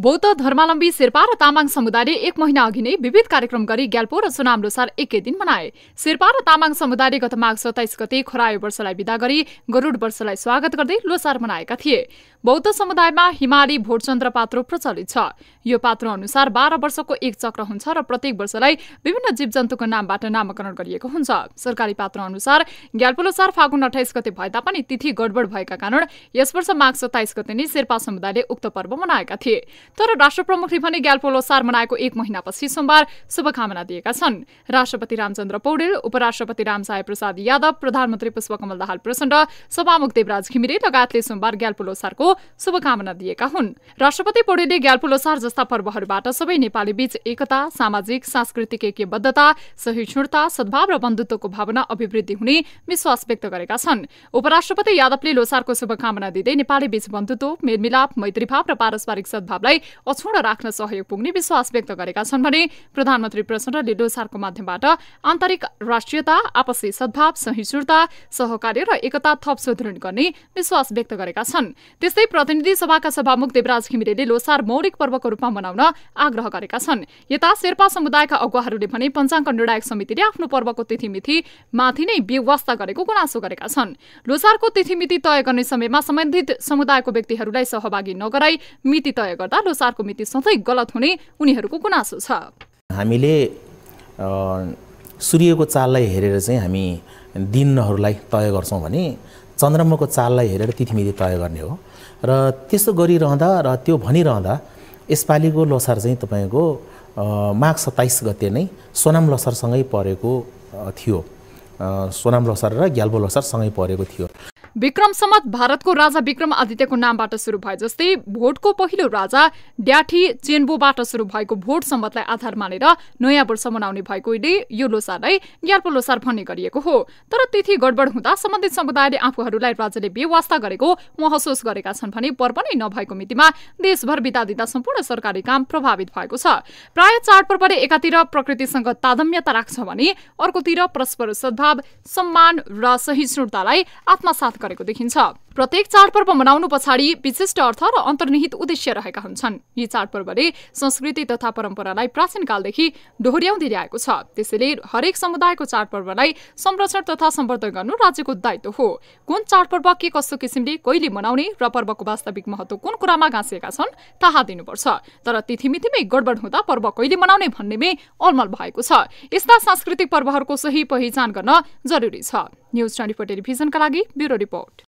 बौद्ध धर्मावलम्बी शेर्पा र तामाङ समुदायले एक महिना अघि नै विविध कार्यक्रम गरी ग्याल्पो र सुनाम लोसार एकै दिन मनाए शेर्पा र तामाङ समुदायले गत माघ सत्ताइस गते खरायो वर्षलाई विदा गरी गरुड वर्षलाई स्वागत गर्दै लोसार मनाएका थिए बौद्ध समुदायमा हिमाली भोटचन्द्र पात्रो प्रचलित छ यो पात्रो अनुसार बाह्र वर्षको एक चक्र हुन्छ र प्रत्येक वर्षलाई विभिन्न जीवजन्तुको नामबाट नामाकरण गरिएको हुन्छ सरकारी पात्र अनुसार ग्याल्पो लोसार फागुन अठाइस गते भए तापनि तिथि गडबड भएका कारण यस वर्ष माघ सत्ताइस गते नै शेर्पा समुदायले उक्त पर्व मनाएका थिए तर राष्ट्र प्रमुखले भने ग्याल्पो लोसार मनाएको एक महिनापछि सोमबार शुभकामना दिएका छन् राष्ट्रपति रामचन्द्र पौडेल उपराष्ट्रपति रामसाय प्रसाद यादव प्रधानमन्त्री पुष्पकमल दाहाल प्रचण्ड सभामुख देवराज घिमिरे लगायतले सोमबार ग्याल्पो शुभकामना दिएका हुन् राष्ट्रपति पौडेलले ग्याल्पो लोसार जस्ता पर्वहरूबाट सबै नेपाली बीच एकता सामाजिक सांस्कृतिक एकबद्धता सहिष्णुता सद्भाव र बन्धुत्वको भावना अभिवृद्धि हुने विश्वास व्यक्त गरेका छन् उपराष्ट्रपति यादवले लोसारको शुभकामना दिँदै नेपाली बीच बन्धुत्व मेलमिलाप मैत्रीभाव र पारस्परिक सद्भावलाई प्रक्रियालाई राख्न सहयोग पुग्ने विश्वास व्यक्त गरेका छन् भने प्रधानमन्त्री प्रचण्डले लिलोसारको माध्यमबाट आन्तरिक राष्ट्रियता आपसी सद्भाव सहिष्णुता सहकार्य र एकता थप सुदृढ गर्ने विश्वास व्यक्त गरेका छन् त्यस्तै प्रतिनिधि सभाका सभामुख देवराज घिमिरेले लोसार मौलिक पर्वको रूपमा मनाउन आग्रह गरेका छन् यता शेर्पा समुदायका अगुवाहरूले भने पञ्चाङ्ग निर्णायक समितिले आफ्नो पर्वको तिथिमिति माथि नै व्यवस्था गरेको गुनासो गरेका छन् लोसारको तिथिमिति तय गर्ने समयमा सम्बन्धित समुदायको व्यक्तिहरूलाई सहभागी नगराई मिति तय गर्दा लोसारको मिति सधैँ गलत हुने उनीहरूको गुनासो छ हामीले सूर्यको चाललाई हेरेर चाहिँ हामी दिनहरूलाई तय गर्छौँ भने चन्द्रमाको चाललाई हेरेर तिथिमिति तय गर्ने हो र त्यसो गरिरहँदा र त्यो भनिरहँदा यसपालिको लोसार चाहिँ तपाईँको माघ सत्ताइस गते नै सोनाम लसारसँगै परेको थियो सोनाम लसार र ग्याल्बो लसारसँगै परेको थियो विक्रम सम्मत भारतको राजा विक्रम आदित्यको नामबाट सुरु भए जस्तै भोटको पहिलो राजा ड्याठी चेन्बोबाट सुरु भएको भोट सम्मतलाई आधार मानेर नयाँ वर्ष मनाउने भएकोले यो लोसारलाई ग्यार्पो लोसार भन्ने गरिएको हो तर तिथि गडबड हुँदा सम्बन्धित समुदायले आफूहरूलाई राज्यले व्यवस्था गरेको महसुस गरेका छन् भने पर्व नै नभएको मितिमा देशभर बिता दिँदा सम्पूर्ण सरकारी काम प्रभावित भएको छ प्राय चाडपर्वले एकातिर प्रकृतिसँग तादम्यता राख्छ भने अर्कोतिर परस्पर सद्भाव सम्मान र सहिष्णुतालाई आत्मसाथ गरेको देखिन्छ प्रत्येक चाडपर्व मनाउनु पछाडि विशिष्ट अर्थ र अन्तर्निहित उद्देश्य रहेका हुन्छन् यी चाडपर्वले संस्कृति तथा परम्परालाई प्राचीन कालदेखि डोहोर्याउँदै ल्याएको छ त्यसैले हरेक समुदायको चाडपर्वलाई संरक्षण तथा सम्वर्धन गर्नु राज्यको दायित्व हो कुन चाडपर्व के कस्तो किसिमले कहिले मनाउने र पर्वको वास्तविक महत्व कुन कुरामा गाँसिएका छन् थाहा दिनुपर्छ तर तिथिमितिमै गडबड हुँदा पर्व कहिले मनाउने भन्नेमै अलमल भएको छ यस्ता सांस्कृतिक पर्वहरूको सही पहिचान गर्न जरुरी छ न्युज ट्वेन्टी फोर टेलिभिजनका लागि ब्युरो रिपोर्ट